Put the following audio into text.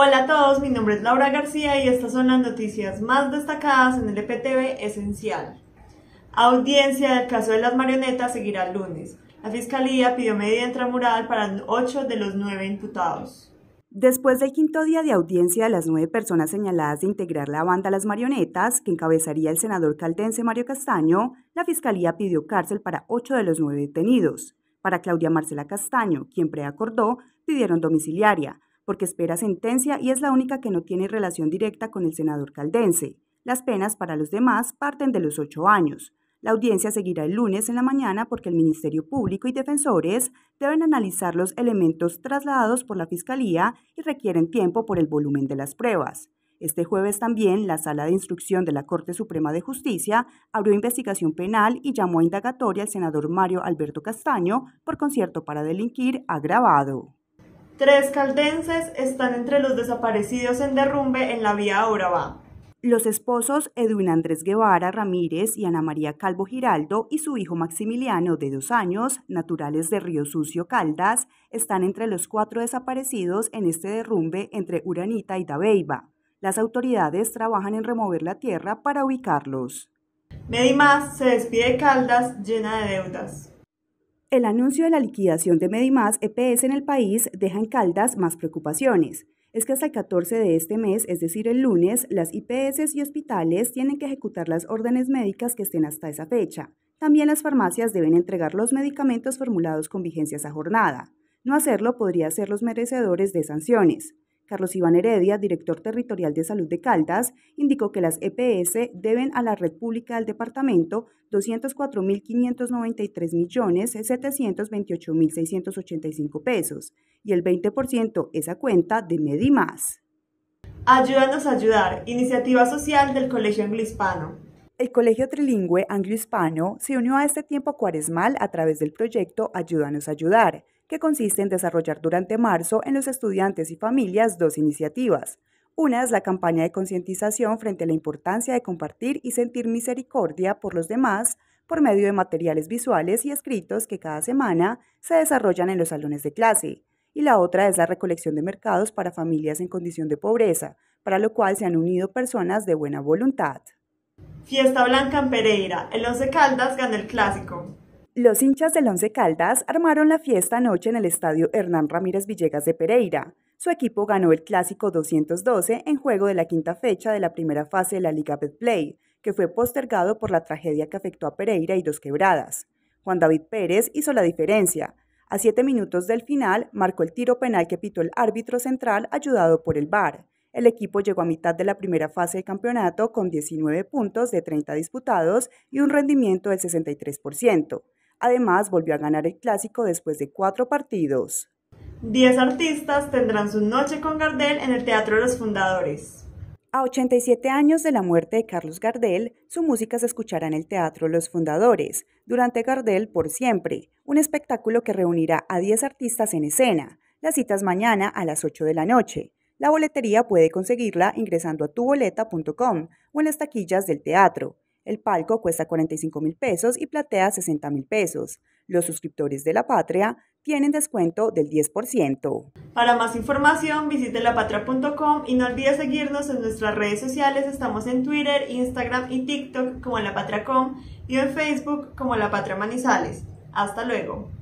Hola a todos, mi nombre es Laura García y estas son las noticias más destacadas en el EPTV Esencial. Audiencia del caso de las marionetas seguirá el lunes. La Fiscalía pidió medida intramural para 8 de los 9 imputados. Después del quinto día de audiencia de las nueve personas señaladas de integrar la banda Las Marionetas, que encabezaría el senador caldense Mario Castaño, la Fiscalía pidió cárcel para ocho de los nueve detenidos. Para Claudia Marcela Castaño, quien preacordó, pidieron domiciliaria, porque espera sentencia y es la única que no tiene relación directa con el senador caldense. Las penas para los demás parten de los ocho años. La audiencia seguirá el lunes en la mañana porque el Ministerio Público y defensores deben analizar los elementos trasladados por la Fiscalía y requieren tiempo por el volumen de las pruebas. Este jueves también la Sala de Instrucción de la Corte Suprema de Justicia abrió investigación penal y llamó a indagatoria al senador Mario Alberto Castaño por concierto para delinquir agravado. Tres caldenses están entre los desaparecidos en derrumbe en la vía Aurabá. Los esposos Edwin Andrés Guevara Ramírez y Ana María Calvo Giraldo y su hijo Maximiliano, de dos años, naturales de Río Sucio Caldas, están entre los cuatro desaparecidos en este derrumbe entre Uranita y Dabeiba. Las autoridades trabajan en remover la tierra para ubicarlos. Medimás se despide Caldas llena de deudas. El anuncio de la liquidación de Medimás EPS en el país deja en Caldas más preocupaciones. Es que hasta el 14 de este mes, es decir, el lunes, las IPS y hospitales tienen que ejecutar las órdenes médicas que estén hasta esa fecha. También las farmacias deben entregar los medicamentos formulados con vigencia esa jornada. No hacerlo podría ser los merecedores de sanciones. Carlos Iván Heredia, director territorial de salud de Caldas, indicó que las EPS deben a la red pública del departamento 204.593.728.685 pesos y el 20% es a cuenta de Medimás. Ayúdanos a ayudar, iniciativa social del Colegio anglo El Colegio Trilingüe anglo se unió a este tiempo cuaresmal a través del proyecto Ayúdanos a ayudar que consiste en desarrollar durante marzo en los estudiantes y familias dos iniciativas. Una es la campaña de concientización frente a la importancia de compartir y sentir misericordia por los demás por medio de materiales visuales y escritos que cada semana se desarrollan en los salones de clase. Y la otra es la recolección de mercados para familias en condición de pobreza, para lo cual se han unido personas de buena voluntad. Fiesta Blanca en Pereira. El 11 Caldas gana el clásico. Los hinchas del Once Caldas armaron la fiesta anoche en el estadio Hernán Ramírez Villegas de Pereira. Su equipo ganó el clásico 212 en juego de la quinta fecha de la primera fase de la Liga Betplay, que fue postergado por la tragedia que afectó a Pereira y dos quebradas. Juan David Pérez hizo la diferencia. A siete minutos del final, marcó el tiro penal que pitó el árbitro central ayudado por el VAR. El equipo llegó a mitad de la primera fase del campeonato con 19 puntos de 30 disputados y un rendimiento del 63%. Además, volvió a ganar el clásico después de cuatro partidos. Diez artistas tendrán su noche con Gardel en el Teatro de los Fundadores. A 87 años de la muerte de Carlos Gardel, su música se escuchará en el Teatro Los Fundadores, durante Gardel por siempre, un espectáculo que reunirá a 10 artistas en escena. Las citas mañana a las 8 de la noche. La boletería puede conseguirla ingresando a tuboleta.com o en las taquillas del teatro. El palco cuesta 45 mil pesos y platea 60 mil pesos. Los suscriptores de La Patria tienen descuento del 10%. Para más información visite lapatria.com y no olvides seguirnos en nuestras redes sociales. Estamos en Twitter, Instagram y TikTok como La Patria.com y en Facebook como La Patria Manizales. Hasta luego.